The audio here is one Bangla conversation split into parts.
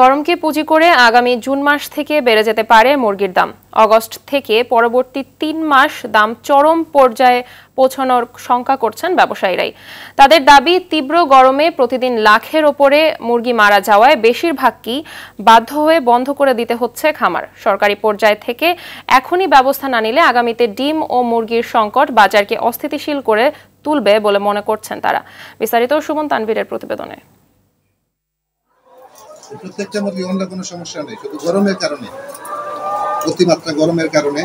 গরমকে পুঁজি করে আগামী জুন মাস থেকে বেড়ে যেতে পারে মুরগির দাম অগস্ট থেকে পরবর্তী তিন মাস দাম চরম পর্যায়ে পৌঁছানোর শঙ্কা করছেন ব্যবসায়ীরাই তাদের দাবি তীব্র গরমে প্রতিদিন লাখের ওপরে মুরগি মারা যাওয়ায় বেশিরভাগকেই বাধ্য হয়ে বন্ধ করে দিতে হচ্ছে খামার সরকারি পর্যায় থেকে এখনই ব্যবস্থা না নিলে আগামীতে ডিম ও মুরগির সংকট বাজারকে অস্থিতিশীল করে তুলবে বলে মনে করছেন তারা বিস্তারিত সুমন তানভীরের প্রতিবেদনে প্রত্যেকটা মুরগি অন্য কোনো সমস্যা নেই শুধু গরমের কারণে অতিমাত্রা গরমের কারণে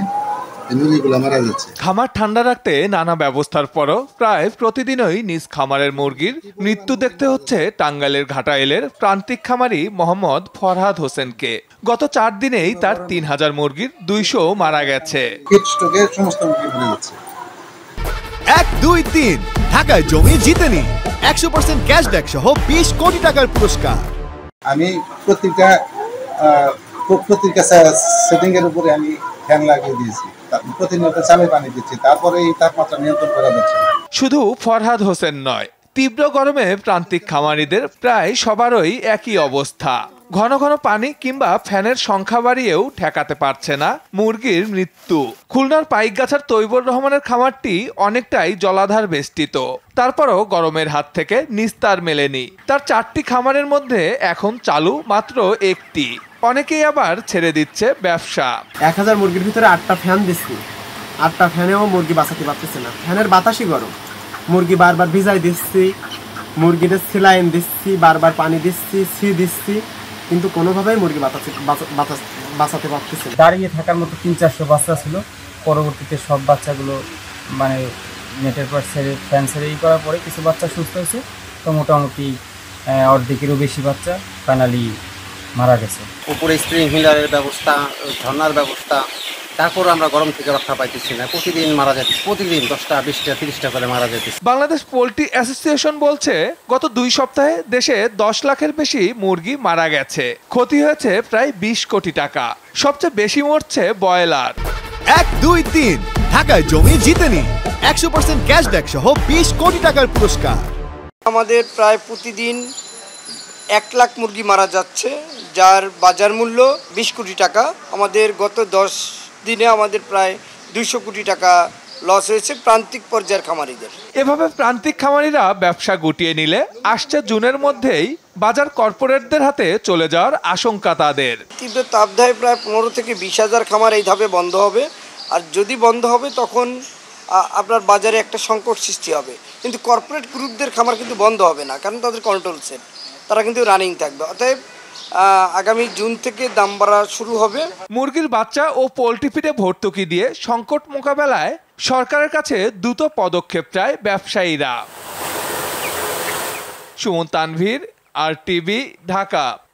খামার ঠান্ডা রাখতে নানা ব্যবস্থার পরও প্রায় প্রতিদিনই নিজ খামারের মুরগির মৃত্যু দেখতে হচ্ছে টাঙ্গাইলের ঘাটাইলের প্রান্তিক খামারি মোহাম্মদ ফরহাদ হোসেনকে গত চার দিনেই তার তিন হাজার মুরগির দুইশো মারা গেছে এক দুই তিন ঢাকায় জমি জিতেনি একশো পার্সেন্ট ক্যাশব্যাক সহ বিশ কোটি টাকার পুরস্কার আমি প্রত্যেকটা পত্রিকা সেটিংয়ের উপরে আমি ফ্যান লাগিয়ে দিয়েছি প্রতিনিয়ত চালে পানি দিচ্ছি তারপরে এই তাপমাত্রা নিয়ন্ত্রণ করা যাচ্ছে শুধু ফরহাদ হোসেন নয় তীব্র গরমে প্রান্তিক খামারিদের প্রায় সবারই একই অবস্থা ঘন ঘন পানি কিংবা ফ্যানের সংখ্যা বাড়িয়েও ঠেকাতে পারছে না মুরগির মৃত্যু খুলনার পাইকগাছার তৈবুর রহমানের খামারটি অনেকটাই জলাধার বেষ্টিত তারপরও গরমের হাত থেকে নিস্তার মেলেনি তার চারটি খামারের মধ্যে এখন চালু মাত্র একটি অনেকেই আবার ছেড়ে দিচ্ছে ব্যবসা এক হাজার মুরগির ভিতরে আটটা ফ্যান দিচ্ছি আটটা ফ্যানেও মুরগি বাঁচাতে পারতেছে না ফ্যানের বাতাসই গরম মুরগি বারবার ভিজাই দিচ্ছি মুরগিদের সেলাইন দিচ্ছি বারবার পানি দিচ্ছি সি দিচ্ছি কিন্তু কোনোভাবেই মুরগি বাঁচাতে পারতেছে দাঁড়িয়ে থাকার মতো তিন চারশো বাচ্চা ছিল পরবর্তীতে সব বাচ্চাগুলো মানে নেটের পর ছেড়ে ফ্যান ছেড়ে ই করার পরে কিছু বাচ্চা সুস্থ হয়েছে তো মোটামুটি অর্ধেকেরও বেশি বাচ্চা ফাইনালি মারা গেছে উপরে স্প্রিং হিলারের ব্যবস্থা ঝর্নার ব্যবস্থা তারপর আমরা গরম থেকে পাইতেছি না প্রতিদিন মারা প্রতিদিন দশটা বিশটা তিরিশটা মারা বাংলাদেশ পোলট্রি অ্যাসোসিয়েশন বলছে গত দুই সপ্তাহে দেশে দশ লাখের বেশি মুরগি মারা গেছে ক্ষতি হয়েছে প্রায় বিশ কোটি টাকা সবচেয়ে বেশি মরছে ব্রয়লার এক দুই তিন ঢাকায় জমি জিতেনি একশো পার্সেন্ট ক্যাশব্যাক সহ বিশ কোটি টাকার পুরস্কার আমাদের প্রায় প্রতিদিন এক লাখ মুরগি মারা যাচ্ছে যার বাজার মূল্য বিশ কোটি টাকা আমাদের গত দশ দিনে আমাদের প্রায় দুইশো কোটি টাকা লস হয়েছে প্রান্তিক পর্যায়ের খামারিদের এভাবে প্রান্তিক খামারিরা ব্যবসা গুটিয়ে নিলে আসছে জুনের মধ্যেই বাজার কর্পোরেটদের হাতে চলে যাওয়ার আশঙ্কা তাদের তীব্র তাপদায় প্রায় পনেরো থেকে বিশ হাজার খামার এই ধাপে বন্ধ হবে আর যদি বন্ধ হবে তখন আপনার বাজারে একটা সংকট সৃষ্টি হবে কিন্তু কর্পোরেট গ্রুপদের খামার কিন্তু বন্ধ হবে না কারণ তাদের কন্ট্রোল সেট তারা কিন্তু রানিং থাকবে অতএব আগামী জুন থেকে দাম বাড়া শুরু হবে মুরগির বাচ্চা ও পোলট্রি ফিডে ভর্তুকি দিয়ে সংকট মোকাবেলায় সরকারের কাছে দ্রুত পদক্ষেপ চায় ব্যবসায়ীরা সুমন তানভীর আর টিভি ঢাকা